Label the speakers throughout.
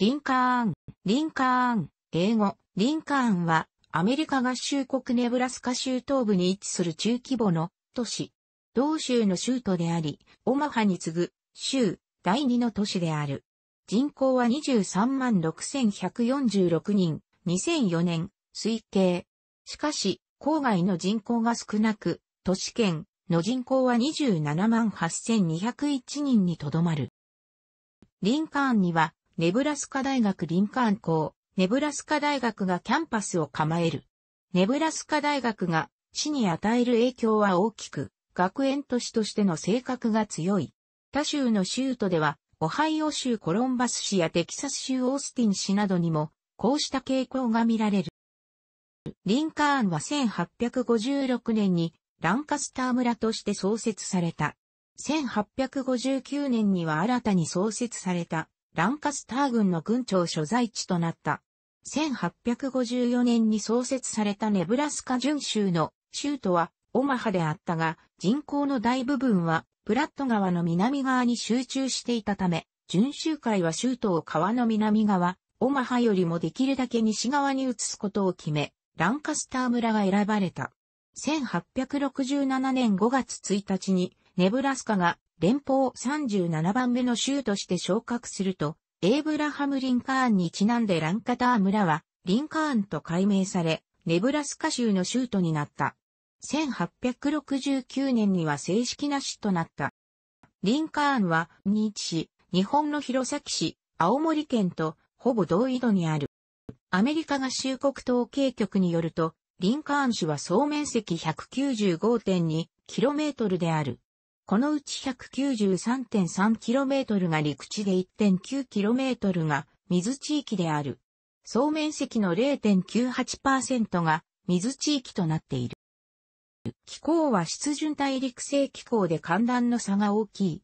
Speaker 1: リンカーン、リンカーン、英語、リンカーンは、アメリカ合衆国ネブラスカ州東部に位置する中規模の都市、同州の州都であり、オマハに次ぐ、州、第2の都市である。人口は23万6146人、2004年、推計。しかし、郊外の人口が少なく、都市圏の人口は27万8201人にとどまる。リンカーンにはネブラスカ大学林間校、ネブラスカ大学がキャンパスを構える。ネブラスカ大学が市に与える影響は大きく、学園都市としての性格が強い。他州の州都では、オハイオ州コロンバス市やテキサス州オースティン市などにも、こうした傾向が見られる。リンカーンは1856年にランカスター村として創設された。1859年には新たに創設されたランカスター軍の軍庁所在地となった。1854年に創設されたネブラスカ準州の州都はオマハであったが、人口の大部分はプラット川の南側に集中していたため、準州会は州都を川の南側、オマハよりもできるだけ西側に移すことを決め、ランカスター村が選ばれた。1867年5月1日にネブラスカが連邦37番目の州として昇格すると、エイブラハム・リンカーンにちなんでランカター村は、リンカーンと改名され、ネブラスカ州の州都になった。1869年には正式な市となった。リンカーンは、ニーチ市、日本の弘前市、青森県と、ほぼ同緯度にある。アメリカ合衆国統計局によると、リンカーン市は総面積 195.2km である。このうち 193.3km が陸地で 1.9km が水地域である。総面積の0.98%が水地域となっている。気候は湿潤大陸性気候で寒暖の差が大きい。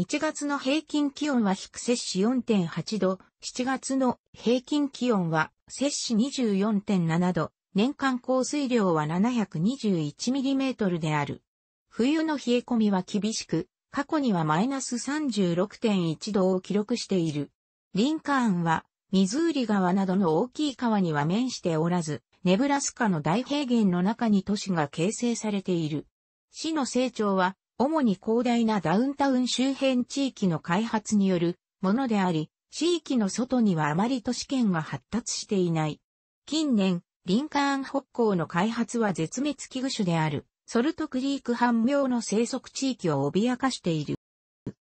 Speaker 1: 1月の平均気温は低摂氏4.8度、7月の平均気温は摂氏24.7度、年間降水量は 721mm である。冬の冷え込みは厳しく、過去にはマイナス36.1度を記録している。リンカーンは、ミズーリ川などの大きい川には面しておらず、ネブラスカの大平原の中に都市が形成されている。市の成長は、主に広大なダウンタウン周辺地域の開発によるものであり、地域の外にはあまり都市圏が発達していない。近年、リンカーン北港の開発は絶滅危惧種である。ソルトクリーク半妙の生息地域を脅かしている。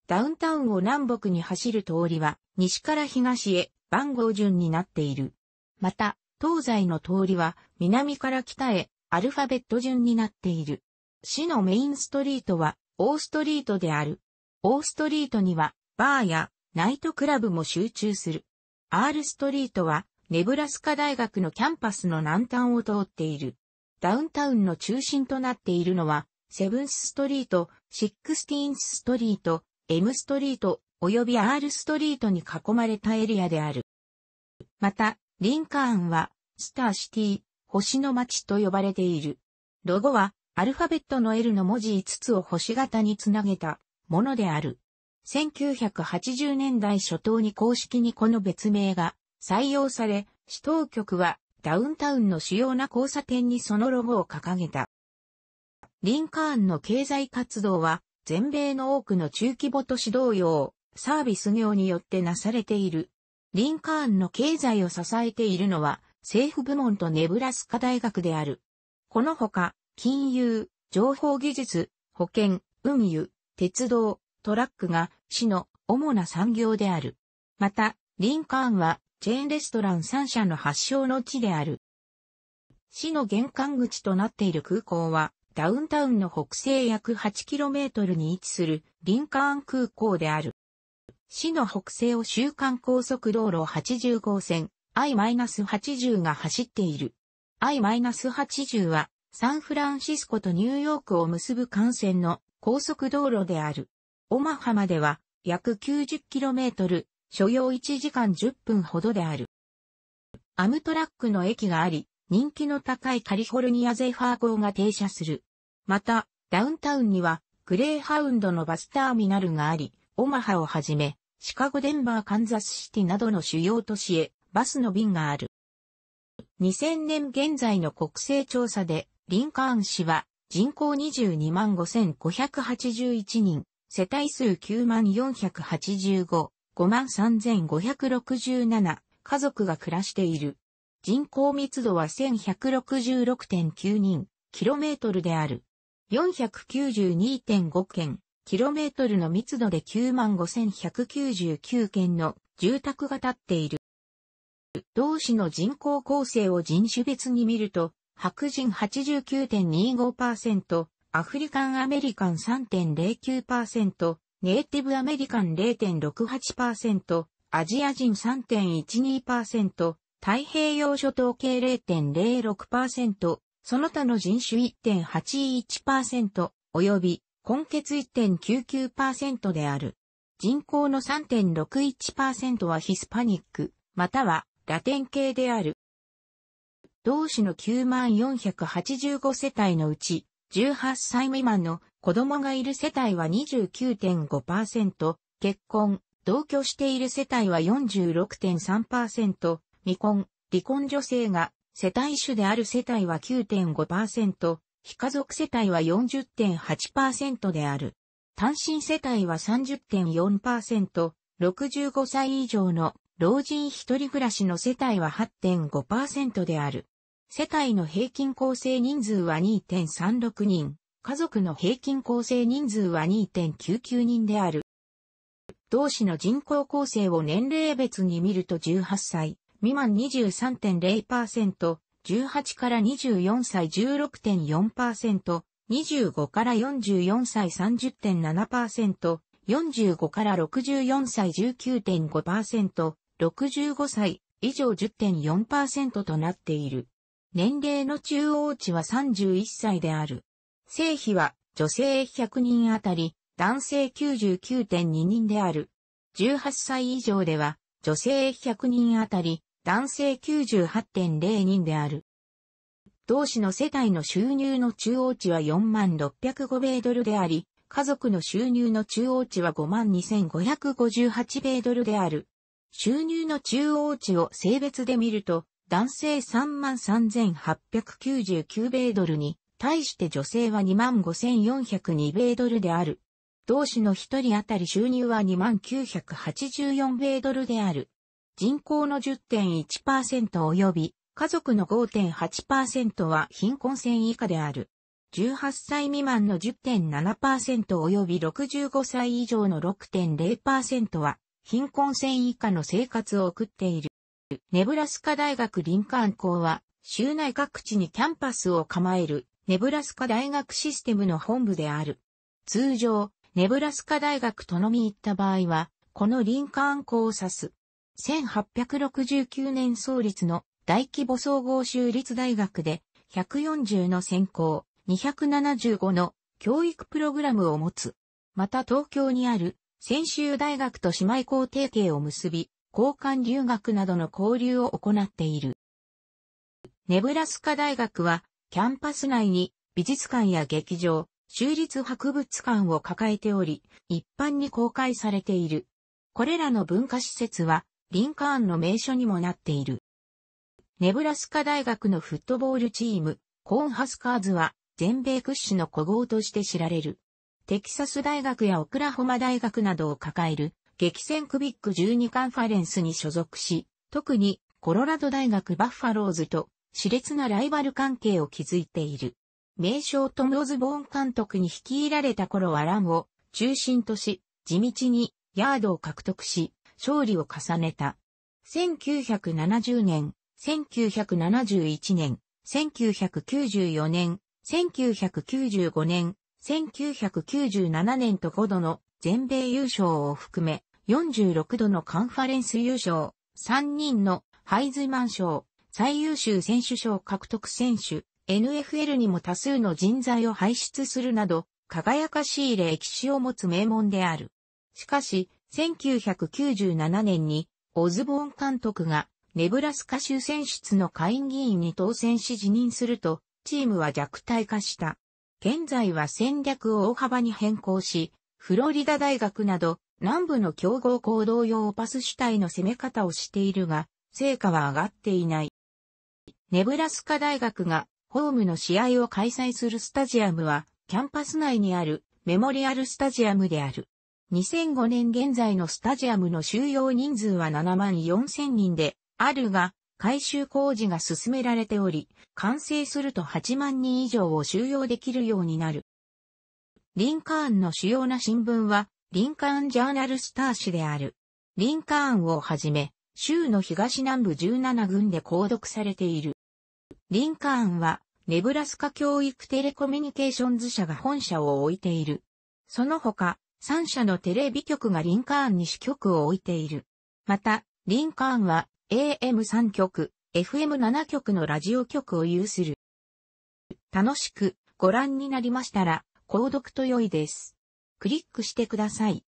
Speaker 1: ダウンタウンを南北に走る通りは、西から東へ番号順になっている。また、東西の通りは、南から北へアルファベット順になっている。市のメインストリートは、オーストリートである。オーストリートには、バーやナイトクラブも集中する。アールストリートは、ネブラスカ大学のキャンパスの南端を通っている。ダウンタウンの中心となっているのは、セブンスストリート、シックスティーンスストリート、エムストリート、及び R ストリートに囲まれたエリアである。また、リンカーンは、スターシティ、星の街と呼ばれている。ロゴは、アルファベットの L の文字5つを星型につなげたものである。1980年代初頭に公式にこの別名が採用され、市当局はダウンタウンの主要な交差点にそのロゴを掲げた。リンカーンの経済活動は、全米の多くの中規模都市同様、サービス業によってなされている。リンカーンの経済を支えているのは、政府部門とネブラスカ大学である。このほか、金融、情報技術、保険、運輸、鉄道、トラックが市の主な産業である。また、リンカーンはチェーンレストラン3社の発祥の地である。市の玄関口となっている空港は、ダウンタウンの北西約 8km に位置するリンカーン空港である。市の北西を週間高速道路80号線 I-80 が走っている。I-80 はサンフランシスコとニューヨークを結ぶ幹線の高速道路である。オマハまでは約 90km、所要1時間10分ほどである。アムトラックの駅があり、人気の高いカリフォルニアゼファー号が停車する。また、ダウンタウンには、グレーハウンドのバスターミナルがあり、オマハをはじめ、シカゴ、デンバー、カンザスシティなどの主要都市へバスの便がある。2000年現在の国勢調査で、リンカーン市は人口22万5581人、世帯数9万485、53,567家族が暮らしている。人口密度は1166.9人、キロメートルである。492.5件、キロメートルの密度で95,199件の住宅が建っている。同市の人口構成を人種別に見ると、白人89.25%、アフリカンアメリカン3.09%、ネイティブアメリカン0.68%、アジア人3.12%、太平洋諸島系0.06%、その他の人種1.81%、及び、根血1.99%である。人口の3.61%はヒスパニック、またはラテン系である。同市の9485世帯のうち18歳未満の子供がいる世帯は29.5%、結婚、同居している世帯は46.3%、未婚、離婚女性が世帯主である世帯は9.5%、非家族世帯は40.8%である。単身世帯は30.4%、65歳以上の老人一人暮らしの世帯は8.5%である。世帯の平均構成人数は2.36人、家族の平均構成人数は2.99人である。同市の人口構成を年齢別に見ると18歳、未満23.0%、18から24歳16.4%、25から44歳30.7%、45から64歳19.5%、65歳以上10.4%となっている。年齢の中央値は31歳である。性比は女性100人あたり男性99.2人である。18歳以上では女性100人あたり男性98.0人である。同氏の世帯の収入の中央値は4万605米ドルであり、家族の収入の中央値は5万2558米ドルである。収入の中央値を性別で見ると、男性33,899米ドルに、対して女性は25,402米ドルである。同市の一人当たり収入は2984米ドルである。人口の10.1%及び家族の5.8%は貧困線以下である。18歳未満の10.7%及び65歳以上の6.0%は貧困線以下の生活を送っている。ネブラスカ大学林間校は、州内各地にキャンパスを構える、ネブラスカ大学システムの本部である。通常、ネブラスカ大学とのみ行った場合は、この林間校を指す。1869年創立の大規模総合州立大学で、140の専攻、275の教育プログラムを持つ。また東京にある専修大学と姉妹校提携を結び、交換留学などの交流を行っている。ネブラスカ大学は、キャンパス内に美術館や劇場、州立博物館を抱えており、一般に公開されている。これらの文化施設は、リンカーンの名所にもなっている。ネブラスカ大学のフットボールチーム、コーンハスカーズは、全米屈指の古豪として知られる。テキサス大学やオクラホマ大学などを抱える激戦クビック12カンファレンスに所属し、特にコロラド大学バッファローズと熾烈なライバル関係を築いている。名称トム・オズボーン監督に率いられた頃はランを中心とし、地道にヤードを獲得し、勝利を重ねた。1970年、1971年、1994年、1995年、1997年と5度の全米優勝を含め、46度のカンファレンス優勝、3人のハイズマン賞、最優秀選手賞獲得選手、NFL にも多数の人材を輩出するなど、輝かしい歴史を持つ名門である。しかし、1997年に、オズボーン監督が、ネブラスカ州選出の下院議員に当選し辞任すると、チームは弱体化した。現在は戦略を大幅に変更し、フロリダ大学など南部の競合行動用パス主体の攻め方をしているが、成果は上がっていない。ネブラスカ大学がホームの試合を開催するスタジアムは、キャンパス内にあるメモリアルスタジアムである。2005年現在のスタジアムの収容人数は7万4000人であるが、改修工事が進められており、完成すると8万人以上を収容できるようになる。リンカーンの主要な新聞は、リンカーンジャーナルスター誌である。リンカーンをはじめ、州の東南部17軍で購読されている。リンカーンは、ネブラスカ教育テレコミュニケーションズ社が本社を置いている。その他、3社のテレビ局がリンカーンに支局を置いている。また、リンカーンは AM3 局、FM7 局のラジオ局を有する。楽しくご覧になりましたら、購読と良いです。クリックしてください。